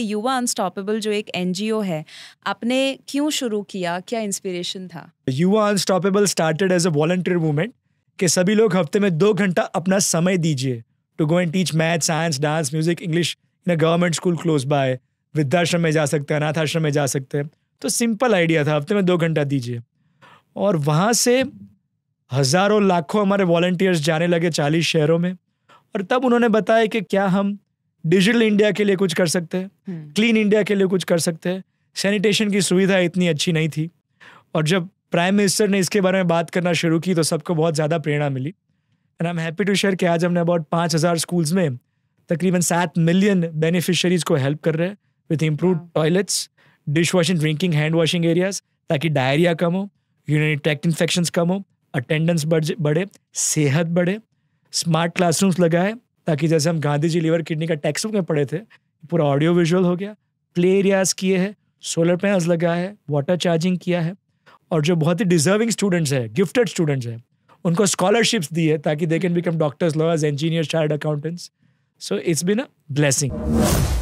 युवा अनस्टॉपेबल जो एक एनजीओ है आपने क्यों शुरू किया क्या इंस्पिरेशन था Yuva unstoppable started as a volunteer movement कि सभी लोग हफ्ते में दो घंटा अपना समय दीजिए to go and teach math science dance music English in a government school close by वृद्धाश्रम में जा सकते हैं अनाथ आश्रम में जा सकते हैं तो सिंपल आइडिया था हफ्ते में दो घंटा दीजिए और वहाँ से हज़ारों लाखों हमारे वॉल्टियर्स जाने लगे चालीस शहरों में और तब उन्होंने बताया कि क्या हम डिजिटल इंडिया के लिए कुछ कर सकते हैं हम्म। क्लीन इंडिया के लिए कुछ कर सकते हैं सैनिटेशन की सुविधा इतनी अच्छी नहीं थी और जब प्राइम मिनिस्टर ने इसके बारे में बात करना शुरू की तो सबको बहुत ज़्यादा प्रेरणा मिली and I am happy to share कि आज हमने अबाउट पाँच हज़ार स्कूल्स में तकरीबन सात मिलियन बेनिफिशरीज को हेल्प कर रहे हैं with improve toilets dish washing drinking hand washing areas ताकि डायरिया कम हो यूनिट ट्रैक्ट इन्फेक्शन कम हो अटेंडेंस बढ़े सेहत बढ़े स्मार्ट क्लासरूम्स लगाए ताकि जैसे हम गांधी जी लीवर किडनी का टेक्स बुक में पढ़े थे पूरा ऑडियो विजुअल हो गया प्ले एरियाज किए हैं सोलर पैनल्स लगाए हैं वाटर चार्जिंग किया है और जो बहुत ही डिजर्विंग स्टूडेंट्स हैं गिफ्टेड स्टूडेंट्स हैं उनको स्कॉलरशिप्स दी है ताकि they can become doctors lawyers engineers chart accountants so it's been a blessing